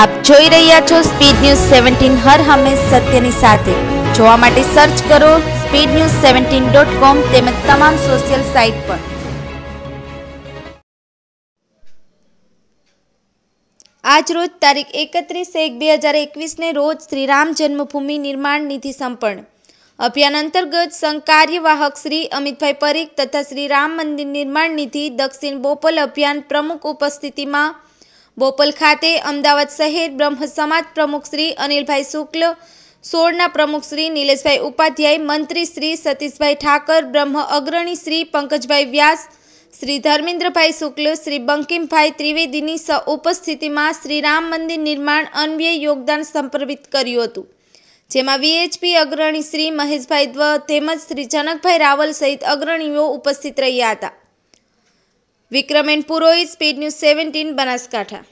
આપ જોઈ રહ્યા છો સ્પીડ ન્યૂઝ સેવન્ટીન હર હંમેશ સત્યની સાથે જોવા માટે સર્ચ કરો speed news seventeen dot com તેમજ તમામ સોશિયલ સાઇટ પર આજ રોજ તારીખ એકત્રીસ એક બે હજાર એકવીસને રોજ શ્રી રામ જન્મભૂમિ નિર્માણ નિધિ સંપન્ન અભિયાન અંતર્ગત સંઘ કાર્યવાહક શ્રી અમિતભાઈ પરીખ તથા શ્રી રામ મંદિર નિર્માણ નિધિ દક્ષિણ બોપલ અભિયાન પ્રમુખ ઉપસ્થિતિમાં બોપલ ખાતે અમદાવાદ શહેર બ્રહ્મ સમાજ પ્રમુખ શ્રી અનિલભાઈ શુક્લ સોળના પ્રમુખશ્રી નિલેશભાઈ ઉપાધ્યાય મંત્રી શ્રી સતીશભાઈ ઠાકર બ્રહ્મ અગ્રણી શ્રી પંકજભાઈ વ્યાસ શ્રી ધર્મેન્દ્રભાઈ શુક્લ શ્રી બંકિમભાઈ ત્રિવેદીની સ ઉપસ્થિતિમાં શ્રી રામ મંદિર નિર્માણ અન્વયે યોગદાન સંપર્વિત કર્યું હતું જેમાં વીએચપી અગ્રણી શ્રી મહેશભાઈ દ્વ તેમજ શ્રી જનકભાઈ રાવલ સહિત અગ્રણીઓ ઉપસ્થિત રહ્યા હતા વિક્રમેન Purohit speed news seventeen Banaskantha